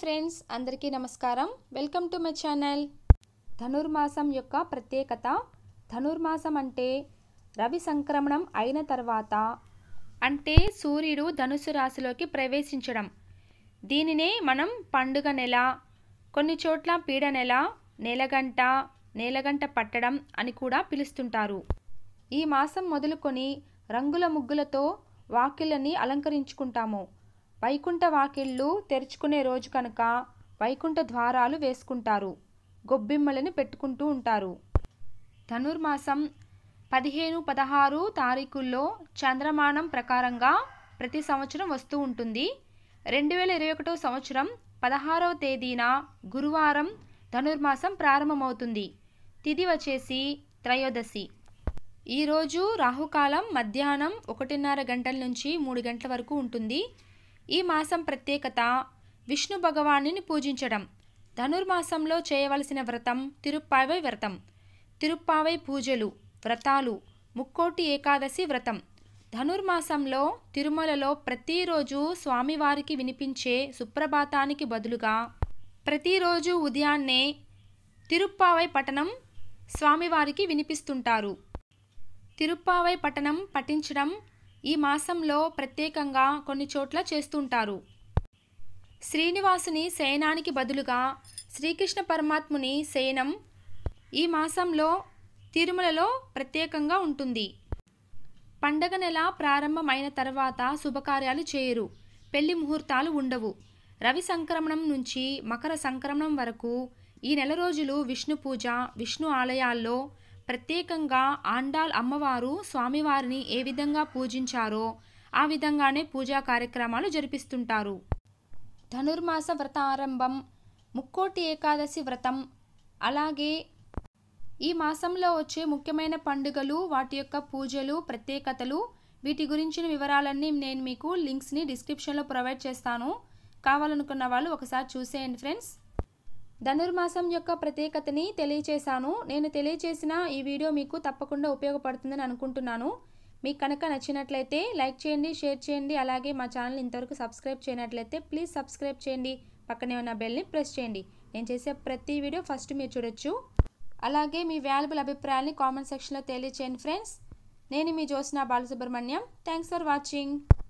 friends అందరికీ నమస్కారం welcome to my channel ధనుర్మాసం యొక్క ప్రత్యేకత ధనుర్మాసం అంటే రవి సంక్రమణం అయిన తర్వాత అంటే సూర్యుడు ధనుసు రాశిలోకి ప్రవేశించడం దీనినే మనం పండుగ నెల కొన్ని చోట్ల పీడ నెల నెలగంట నేలగంట పట్టడం అని కూడా పిలుస్తుంటారు ఈ మాసం మొదలుకొని రంగుల ముగ్గులతో వాకిళ్ళని అలంకరించుకుంటాము వైకుంఠ వాకిళ్ళు తెరుచుకునే రోజు కనుక వైకుంఠ ద్వారాలు వేసుకుంటారు గొబ్బిమ్మలను పెట్టుకుంటూ ఉంటారు ధనుర్మాసం పదిహేను పదహారు తారీఖుల్లో చంద్రమానం ప్రకారంగా ప్రతి సంవత్సరం వస్తూ ఉంటుంది రెండు వేల ఇరవై ఒకటో సంవత్సరం పదహారవ తేదీన గురువారం ధనుర్మాసం ప్రారంభమవుతుంది తిది వచ్చేసి త్రయోదశి ఈరోజు రాహుకాలం మధ్యాహ్నం ఒకటిన్నర గంటల నుంచి మూడు గంటల వరకు ఉంటుంది ఈ మాసం ప్రత్యేకత విష్ణు భగవాను పూజించడం ధనుర్మాసంలో చేయవలసిన వ్రతం తిరుప్పావై వ్రతం తిరుప్పావై పూజలు వ్రతాలు ముక్కోటి ఏకాదశి వ్రతం ధనుర్మాసంలో తిరుమలలో ప్రతిరోజు స్వామివారికి వినిపించే సుప్రభాతానికి బదులుగా ప్రతిరోజు ఉదయాన్నే తిరుప్పావై పఠనం స్వామివారికి వినిపిస్తుంటారు తిరుప్పావై పఠనం పఠించడం ఈ మాసంలో ప్రత్యేకంగా కొన్ని చోట్ల చేస్తుంటారు శ్రీనివాసుని శయనానికి బదులుగా శ్రీకృష్ణ పరమాత్ముని శయనం ఈ మాసంలో తిరుమలలో ప్రత్యేకంగా ఉంటుంది పండగ నెల ప్రారంభమైన తర్వాత శుభకార్యాలు చేయరు పెళ్లి ముహూర్తాలు ఉండవు రవి సంక్రమణం నుంచి మకర సంక్రమణం వరకు ఈ నెల రోజులు విష్ణు పూజ విష్ణు ఆలయాల్లో ప్రత్యేకంగా ఆండాల్ అమ్మవారు స్వామివారిని ఏ విధంగా పూజించారో ఆ విధంగానే పూజా కార్యక్రమాలు జరిపిస్తుంటారు ధనుర్మాస వ్రతారంభం ముక్కోటి ఏకాదశి వ్రతం అలాగే ఈ మాసంలో వచ్చే ముఖ్యమైన పండుగలు వాటి యొక్క పూజలు ప్రత్యేకతలు వీటి గురించిన వివరాలన్నీ నేను మీకు లింక్స్ని డిస్క్రిప్షన్లో ప్రొవైడ్ చేస్తాను కావాలనుకున్న వాళ్ళు ఒకసారి చూసేయండి ఫ్రెండ్స్ ధనుర్మాసం యొక్క ప్రత్యేకతని తెలియచేశాను నేను తెలియచేసిన ఈ వీడియో మీకు తప్పకుండా ఉపయోగపడుతుందని అనుకుంటున్నాను మీకు కనుక నచ్చినట్లయితే లైక్ చేయండి షేర్ చేయండి అలాగే మా ఛానల్ ఇంతవరకు సబ్స్క్రైబ్ చేయనట్లయితే ప్లీజ్ సబ్స్క్రైబ్ చేయండి పక్కనే ఉన్న బెల్ని ప్రెస్ చేయండి నేను చేసే ప్రతి వీడియో ఫస్ట్ మీరు చూడొచ్చు అలాగే మీ వాల్యుబుల్ అభిప్రాయాన్ని కామెంట్ సెక్షన్లో తెలియచేయండి ఫ్రెండ్స్ నేను మీ Jyotsna Balasubramaniam thanks for watching